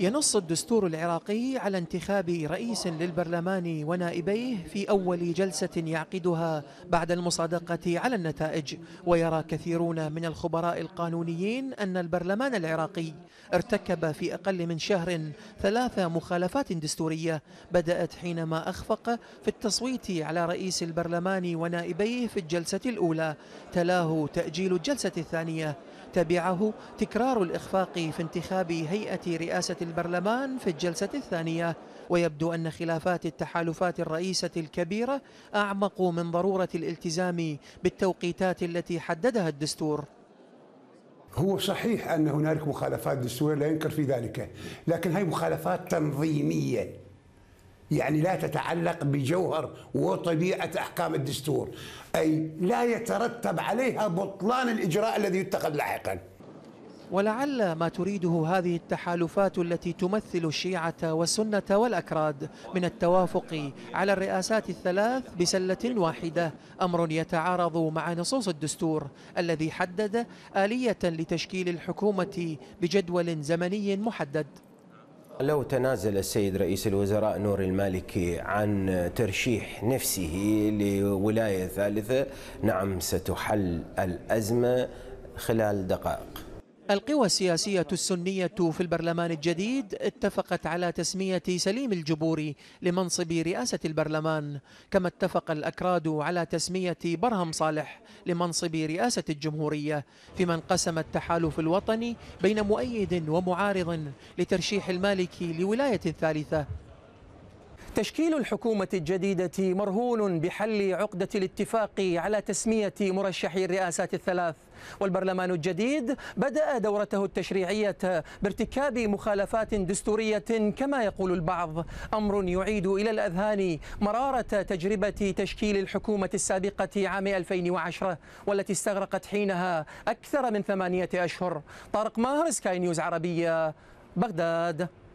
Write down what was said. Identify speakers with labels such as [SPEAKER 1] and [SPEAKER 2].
[SPEAKER 1] ينص الدستور العراقي على انتخاب رئيس للبرلمان ونائبيه في أول جلسة يعقدها بعد المصادقة على النتائج ويرى كثيرون من الخبراء القانونيين أن البرلمان العراقي ارتكب في أقل من شهر ثلاث مخالفات دستورية بدأت حينما أخفق في التصويت على رئيس البرلمان ونائبيه في الجلسة الأولى تلاه تأجيل الجلسة الثانية تبعه تكرار الإخفاق في انتخاب هيئة رئاسة البرلمان في الجلسة الثانية ويبدو أن خلافات التحالفات الرئيسة الكبيرة أعمق من ضرورة الالتزام بالتوقيتات التي
[SPEAKER 2] حددها الدستور هو صحيح أن هنالك مخالفات دستورية لا ينكر في ذلك لكن هذه مخالفات تنظيمية يعني لا تتعلق بجوهر وطبيعة أحكام الدستور أي لا يترتب عليها بطلان الإجراء الذي يتخذ لاحقاً
[SPEAKER 1] ولعل ما تريده هذه التحالفات التي تمثل الشيعة والسنة والأكراد من التوافق على الرئاسات الثلاث بسلة واحدة أمر يتعارض مع نصوص الدستور الذي حدد آلية لتشكيل الحكومة بجدول زمني محدد
[SPEAKER 3] لو تنازل السيد رئيس الوزراء نور المالكي عن ترشيح نفسه لولاية ثالثة نعم ستحل الأزمة خلال دقائق
[SPEAKER 1] القوى السياسية السنية في البرلمان الجديد اتفقت على تسمية سليم الجبوري لمنصب رئاسة البرلمان كما اتفق الأكراد على تسمية برهم صالح لمنصب رئاسة الجمهورية فيما انقسم التحالف الوطني بين مؤيد ومعارض لترشيح المالكي لولاية ثالثة تشكيل الحكومة الجديدة مرهون بحل عقدة الاتفاق على تسمية مرشحي الرئاسات الثلاث والبرلمان الجديد بدأ دورته التشريعية بارتكاب مخالفات دستورية كما يقول البعض أمر يعيد إلى الأذهان مرارة تجربة تشكيل الحكومة السابقة عام 2010 والتي استغرقت حينها أكثر من ثمانية أشهر طارق ماهر سكاي نيوز عربية بغداد